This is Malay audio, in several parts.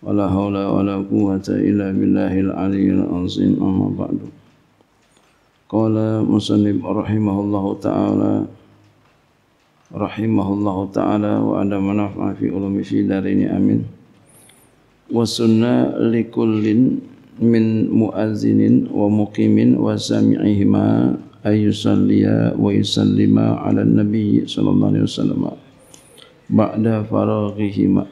wala haula wala quwata illa billahil aliyyil azim amma ba'du qala musannib rahimahullahu ta'ala rahimahullahu ta'ala wa ana manafa fi ulumi fi darini amin wa sunna likullin min muazzinin wa muqimin wa sami'ihima ayyusalliya wa yusallima ala nabiyyi sallallahu alaihi wasallam ba'da faraghihima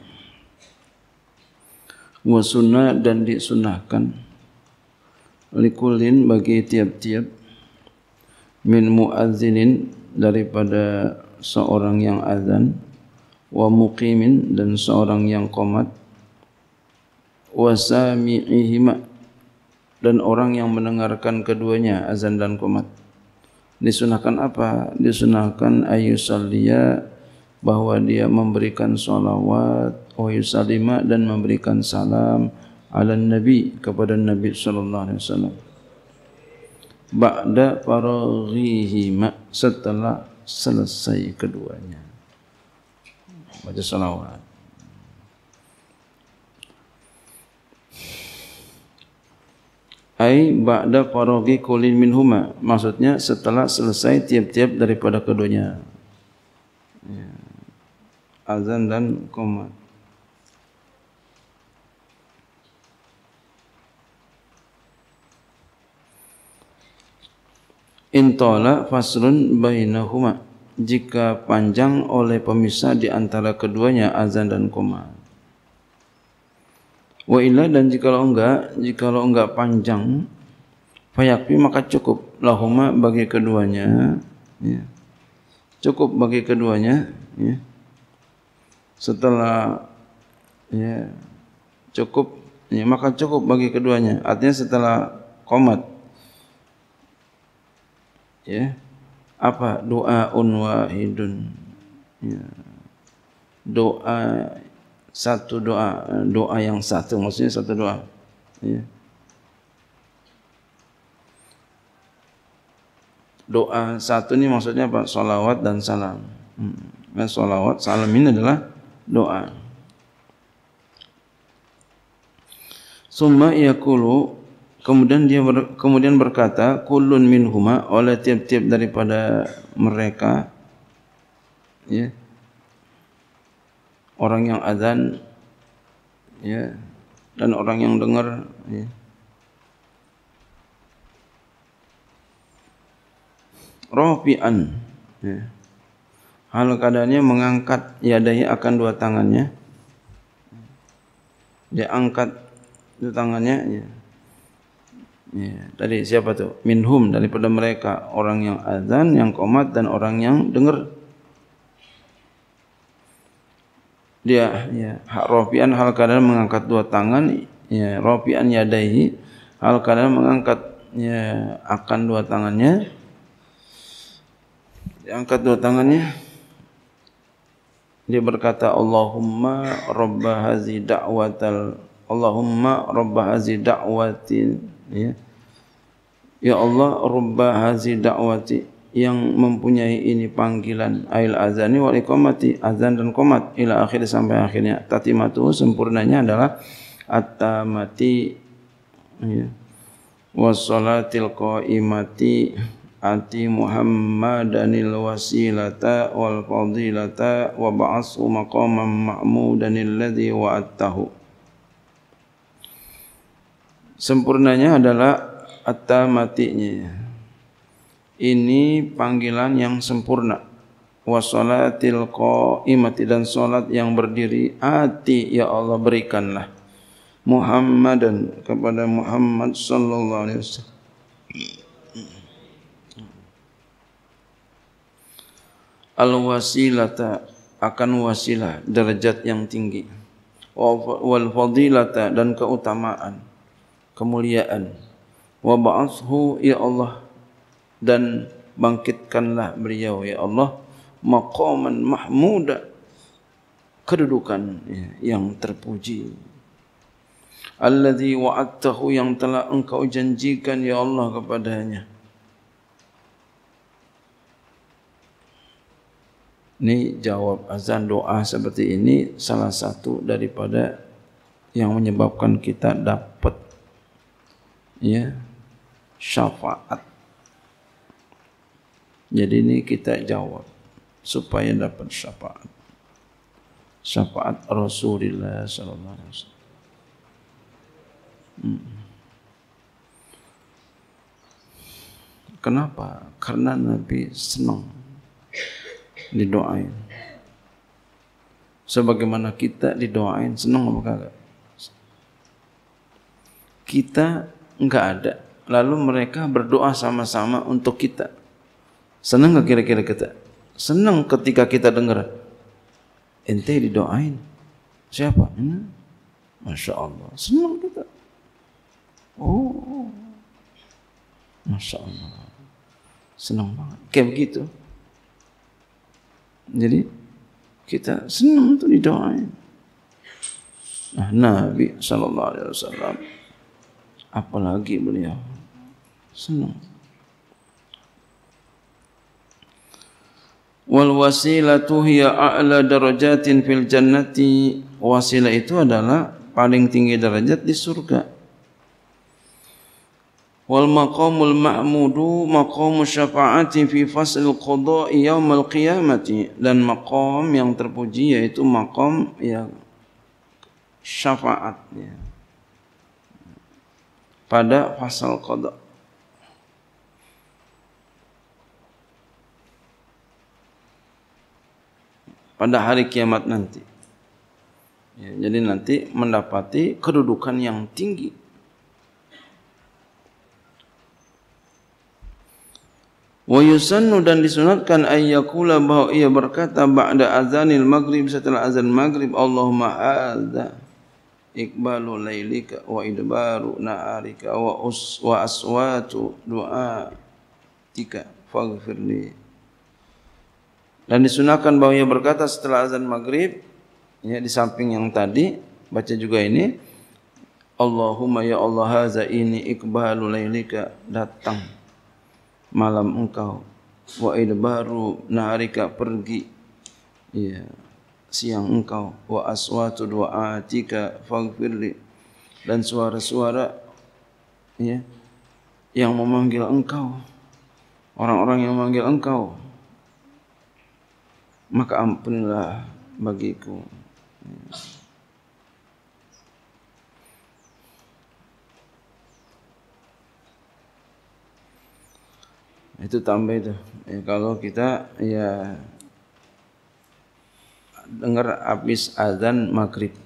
wa sunnah dan disunahkan likulin bagi tiap-tiap min muadzinin daripada seorang yang azan wa muqimin dan seorang yang qomat wa sami'ihima dan orang yang mendengarkan keduanya azan dan qomat disunahkan apa disunahkan ayusalliya bahwa dia memberikan salawat wa oh, ya dan memberikan salam ala nabi kepada nabi sallallahu alaihi wasallam ba'da faraghihi setelah selesai keduanya baca salawat ai ba'da faraghi kullin huma. maksudnya setelah selesai tiap-tiap daripada keduanya ya. azan dan qomat intola faslun bainahuma jika panjang oleh pemisah di antara keduanya azan dan koma wa illa dan jika lo enggak jika lo enggak panjang fayakfi maka cukup lahuma bagi keduanya ya. cukup bagi keduanya ya. setelah ya cukup ya, maka cukup bagi keduanya artinya setelah komat ya apa doa unwahidun ya doa satu doa doa yang satu maksudnya satu doa ya doa satu ini maksudnya apa salawat dan salam hmm. dan salawat salam ini adalah doa summa yaqulu Kemudian dia ber, kemudian berkata, kulun min huma oleh tiap-tiap daripada mereka, ya, orang yang adan, ya, dan orang yang dengar, ya, rofi'an, ya, hal kadarnya mengangkat yadahi akan dua tangannya, dia angkat dua tangannya, ya, tangannya, Ya, tadi siapa tu? Minhum daripada mereka orang yang azan, yang komat dan orang yang dengar. Dia ya, hak rofian hal kadar mengangkat dua tangan, ya, rofian yadahi hal kadar mengangkat ya, akan dua tangannya. Dia angkat dua tangannya. Dia berkata Allahumma rabb hazi da'watal Allahumma rabb da'watin ya ya Allah rubba hazi da'wati yang mempunyai ini panggilan ail azani wal iqamati azan dan qomat ila akhir sampai akhirnya tatimatu sempurnanya adalah at-tamati ya wassalatil qaimati anti muhammadanil wasilata wal fadilata wa ba'asu maqaman ma'mudanil ladzi wa attahu sempurnanya adalah at-tamatinya. Ini panggilan yang sempurna. Wassalatil qaimati dan salat yang berdiri ati ya Allah berikanlah Muhammadan kepada Muhammad sallallahu alaihi wasallam. al wasilata akan wasilah derajat yang tinggi wal fadilata dan keutamaan kemuliaan. Wa Baashu ya Allah dan bangkitkanlah beliau ya Allah maqaman mahmuda kedudukan yang terpuji. Alladhi wa'attahu yang telah engkau janjikan ya Allah kepadanya. Ini jawab azan doa seperti ini salah satu daripada yang menyebabkan kita dapat ya syafaat jadi ini kita jawab supaya dapat syafaat syafaat Rasulullah sallallahu alaihi wasallam hmm. kenapa karena nabi senang didoain sebagaimana kita didoain senang apa kagak kita Enggak ada. Lalu mereka berdoa sama-sama untuk kita. Senang enggak kira-kira kita? Senang ketika kita dengar. Ente didoain. Siapa? Hmm? Masya Allah. Senang kita. Oh. Masya Allah. Senang banget. Kayak begitu. Jadi kita senang untuk didoain. Nah, Nabi sallallahu alaihi wasallam apalagi beliau ya? senang wal wasilatu hiya a'la darajatin fil jannati wasilah itu adalah paling tinggi derajat di surga wal maqamul ma'mudu maqamu syafa'ati fi fasil fasl qada'i al qiyamati dan maqam yang terpuji yaitu maqam yang syafaatnya pada fasal kodok pada hari kiamat nanti ya, jadi nanti mendapati kedudukan yang tinggi wa dan disunatkan ayat kula bahwa ia berkata ba'da azanil maghrib setelah azan maghrib Allahumma azan iqbalu laylika wa idbaru na'arika wa us wa aswatu du'a tika faghfirli dan disunahkan bahwa ia berkata setelah azan maghrib ya di samping yang tadi baca juga ini Allahumma ya Allah haza ini iqbalu laylika datang malam engkau wa idbaru na'arika pergi ya yeah siang engkau wa aswatu du'atika faghfirli dan suara-suara ya yang memanggil engkau orang-orang yang memanggil engkau maka ampunilah bagiku itu tambah itu ya, kalau kita ya dengar habis azan maghrib.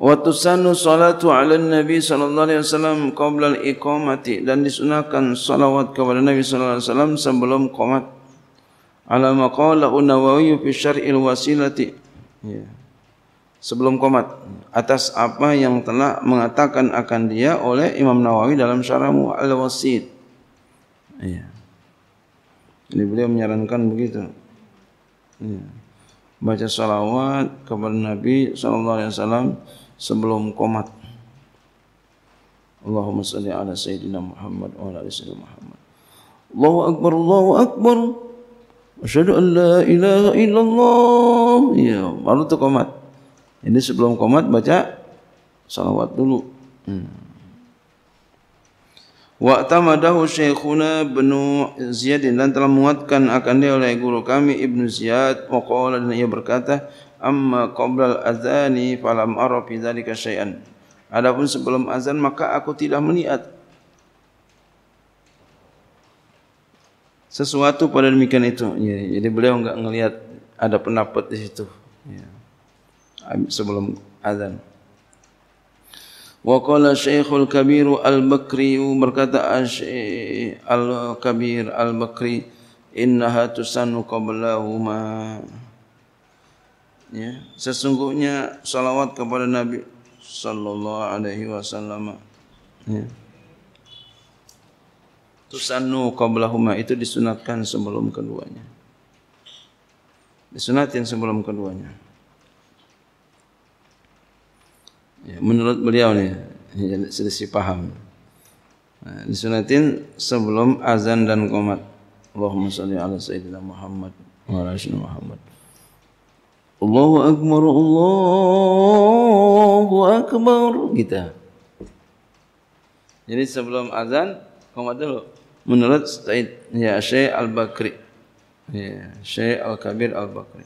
Wa tusannu salatu ala nabi sallallahu alaihi wasallam qabla al-iqamati dan disunahkan salawat kepada nabi sallallahu alaihi wasallam sebelum qomat. Ala maqala an-nawawi fi syar'il wasilati. Ya. Sebelum qomat atas apa yang telah mengatakan akan dia oleh Imam Nawawi dalam syarah al-wasit. Ya. Jadi beliau menyarankan begitu baca salawat kepada Nabi sallallahu alaihi wasallam sebelum komat Allahumma salli ala sayyidina Muhammad wa ala sayyidina Muhammad Allahu akbar Allahu akbar Asyadu an la ilaha illallah Ya, baru tu komat Ini sebelum komat baca Salawat dulu hmm. Wa tamadahu syekhuna ibn Ziyad dan telah menguatkan akan dia oleh guru kami Ibn Ziyad wa qala dan ia berkata amma qabla al-adhani falam ara fi dhalika syai'an Adapun sebelum azan maka aku tidak melihat sesuatu pada demikian itu. Ya, jadi beliau enggak melihat ada pendapat di situ. Ya. Sebelum azan. Wa qala Syekhul Kabir Al-Bakri berkata Al-Kabir Al-Bakri innaha tusannu qablahuma. Ya, sesungguhnya salawat kepada Nabi sallallahu alaihi wasallam. Ya. Tusannu qablahuma itu disunatkan sebelum keduanya. Disunatkan sebelum keduanya. Ya, menurut beliau ni selisih paham ha, disunatin sebelum azan dan komat. Allahumma salli ala sayyidina Muhammad wa ala sayyidina Muhammad Allahu akbar Allahu akbar kita jadi sebelum azan qomat dulu menurut Said ya Syekh Al-Bakri ya Syekh Al-Kabir Al-Bakri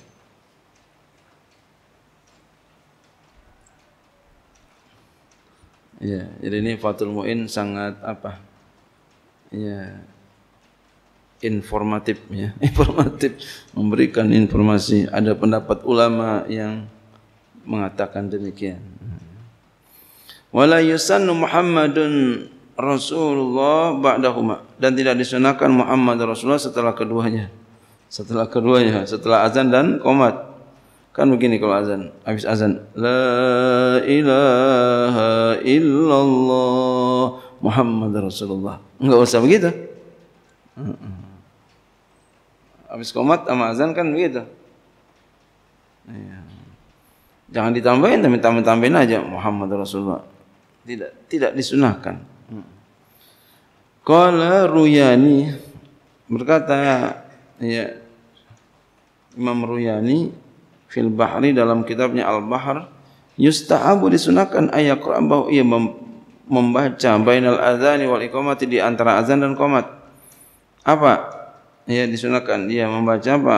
Ya, jadi ini Fatul Muin sangat apa? Ya, informatif ya, informatif memberikan informasi. Ada pendapat ulama yang mengatakan demikian. Wala Muhammadun Rasulullah ba'dahuma dan tidak disunahkan Muhammad Rasulullah setelah keduanya. Setelah keduanya, setelah azan dan qomat. Kan begini kalau azan, habis azan. La ilaha illallah Muhammad Rasulullah. Enggak usah begitu. Habis komat sama azan kan begitu. Jangan ditambahin, tapi tambahin aja Muhammad Rasulullah. Tidak tidak disunahkan. Mm. Qala Ruyani berkata ya, Imam Ruyani fil bahri dalam kitabnya al bahr yustahabu disunahkan ayat Quran bahwa ia membaca bainal adzani wal iqamati di antara azan dan qomat apa ia disunahkan dia membaca apa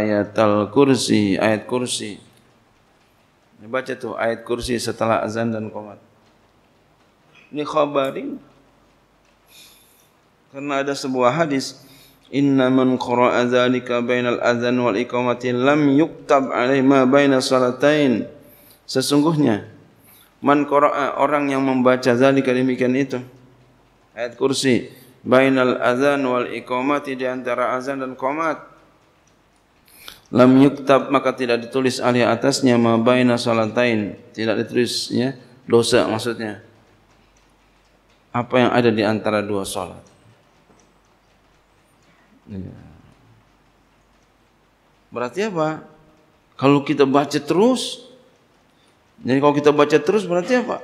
ayat al kursi ayat kursi baca tuh ayat kursi setelah azan dan qomat ini khabarin karena ada sebuah hadis Inna man qara'a dhalika al adhan wal iqamati lam yuktab alaihi ma bainas salatain. Sesungguhnya man qara'a orang yang membaca zalika demikian itu ayat kursi al adhan wal iqamati di antara azan dan qomat lam yuktab maka tidak ditulis alih atasnya ma bainas salatain tidak ditulis ya dosa maksudnya apa yang ada di antara dua salat Ya. Berarti apa? Kalau kita baca terus, jadi kalau kita baca terus berarti apa?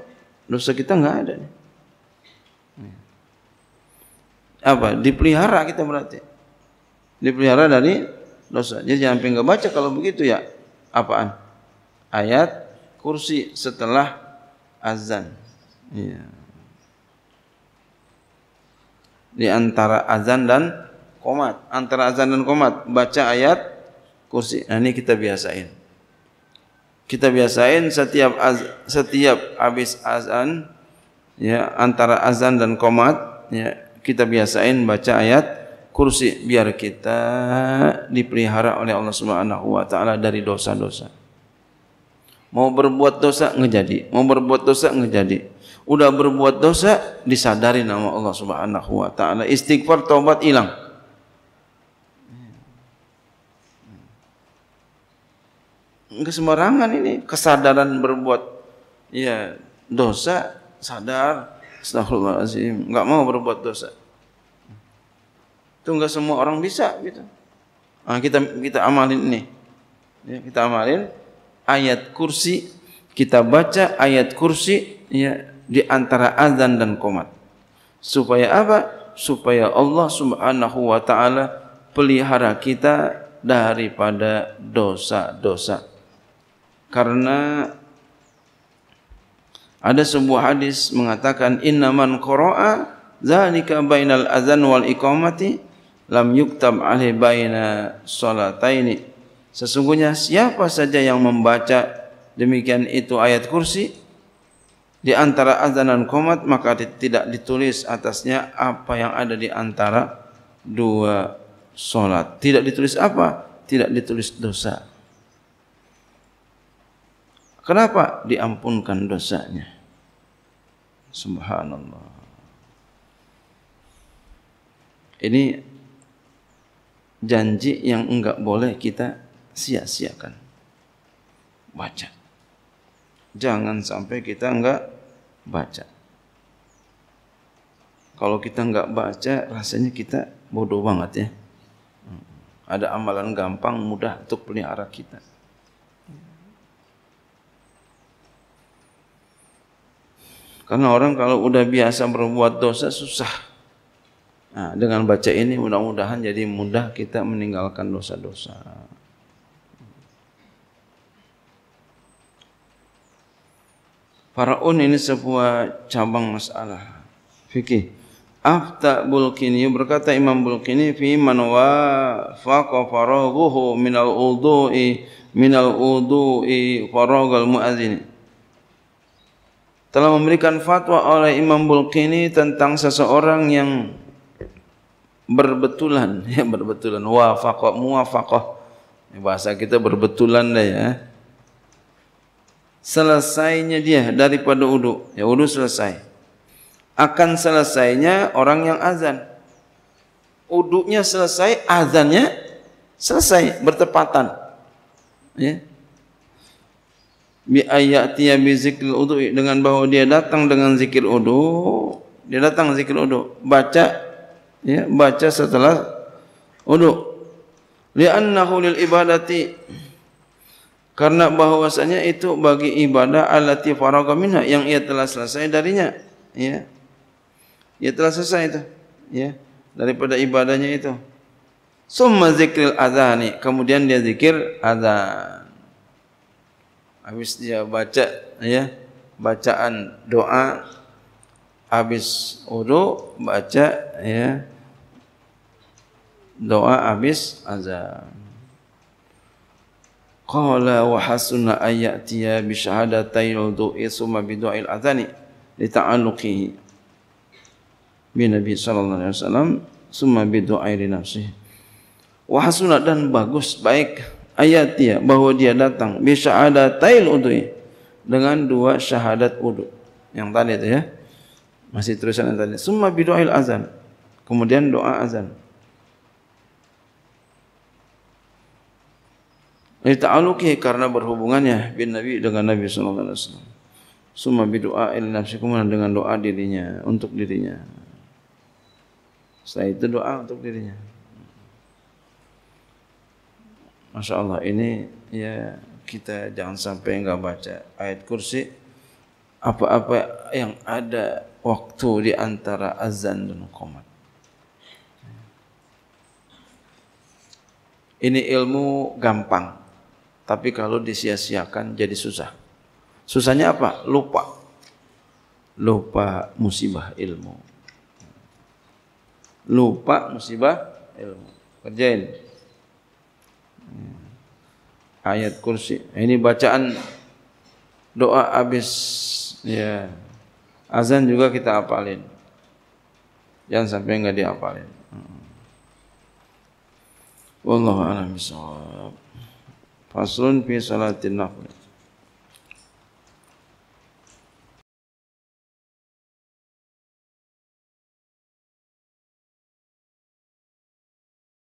Dosa kita nggak ada. Iya. Apa? Dipelihara kita berarti. Dipelihara dari dosa. Jadi jangan pengen baca kalau begitu ya. Apaan? Ayat kursi setelah azan. Ya. Di antara azan dan komat antara azan dan komat baca ayat kursi nah, ini kita biasain kita biasain setiap az, setiap habis azan ya antara azan dan komat ya kita biasain baca ayat kursi biar kita dipelihara oleh Allah Subhanahu wa taala dari dosa-dosa mau berbuat dosa ngejadi mau berbuat dosa ngejadi udah berbuat dosa disadari nama Allah Subhanahu wa taala istighfar taubat hilang kesembarangan ini kesadaran berbuat ya dosa sadar astagfirullahalazim enggak mau berbuat dosa itu enggak semua orang bisa gitu nah, kita kita amalin ini ya, kita amalin ayat kursi kita baca ayat kursi ya di antara azan dan komat supaya apa supaya Allah subhanahu wa taala pelihara kita daripada dosa-dosa karena ada sebuah hadis mengatakan inna man qara'a zalika bainal adzan wal iqamati lam yuktab alaihi baina salataini sesungguhnya siapa saja yang membaca demikian itu ayat kursi di antara azan dan komat maka tidak ditulis atasnya apa yang ada di antara dua solat. Tidak ditulis apa? Tidak ditulis dosa. Kenapa diampunkan dosanya? Subhanallah. Ini janji yang enggak boleh kita sia-siakan. Baca. Jangan sampai kita enggak baca. Kalau kita enggak baca, rasanya kita bodoh banget ya. Hmm. Ada amalan gampang, mudah untuk pelihara kita. Karena orang kalau sudah biasa berbuat dosa susah. Nah, dengan baca ini mudah-mudahan jadi mudah kita meninggalkan dosa-dosa. Faraun ini sebuah cabang masalah. Fikih. Afta Bulkini berkata Imam Bulkini fi man wa faqa faraghuhu min al-udhu'i min al-udhu'i faragh al-muadzin telah memberikan fatwa oleh Imam Bulqini tentang seseorang yang berbetulan ya berbetulan wafaqah muwafaqah bahasa kita berbetulan dah ya selesainya dia daripada wudu ya wudu selesai akan selesainya orang yang azan wudunya selesai azannya selesai bertepatan ya bi ayatiya bi zikr udhu dengan bahawa dia datang dengan zikir udhu dia datang zikir udhu baca ya baca setelah udhu li annahu lil ibadati karena bahwasanya itu bagi ibadah alati faraga minha yang ia telah selesai darinya ya ia telah selesai itu ya daripada ibadahnya itu summa zikril adhani kemudian dia zikir adhan habis dia baca ya bacaan doa habis wudu baca ya doa habis azan qala wa hasuna ayati bi shahadatay wudu isma ya, bi du'il adhani li ta'alluqihi bi nabi sallallahu alaihi wasallam summa bi du'a li nafsihi wa hasuna dan bagus baik ayatia bahwa dia datang bisa ada tail udhi dengan dua syahadat wudu yang tadi itu ya masih terusan yang tadi summa bidu'il azan kemudian doa azan Ini ta'aluki karena berhubungannya bin Nabi dengan Nabi sallallahu alaihi wasallam. Suma bi du'a il nafsi kemudian dengan doa dirinya untuk dirinya. Setelah itu doa untuk dirinya. Masya Allah ini ya kita jangan sampai enggak baca ayat kursi apa-apa yang ada waktu di antara azan dan qomat. Ini ilmu gampang, tapi kalau disia-siakan jadi susah. Susahnya apa? Lupa. Lupa musibah ilmu. Lupa musibah ilmu. Kerjain. Kerjain. Hmm. ayat kursi ini bacaan doa habis ya azan juga kita apalin jangan sampai enggak diapalin wallahu a'lam bissawab faslun fi salatin nafl